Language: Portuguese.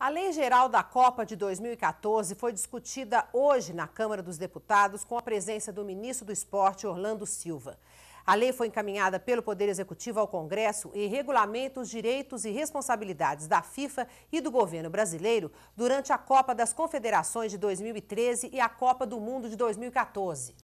A Lei Geral da Copa de 2014 foi discutida hoje na Câmara dos Deputados com a presença do ministro do Esporte, Orlando Silva. A lei foi encaminhada pelo Poder Executivo ao Congresso e regulamenta os direitos e responsabilidades da FIFA e do governo brasileiro durante a Copa das Confederações de 2013 e a Copa do Mundo de 2014.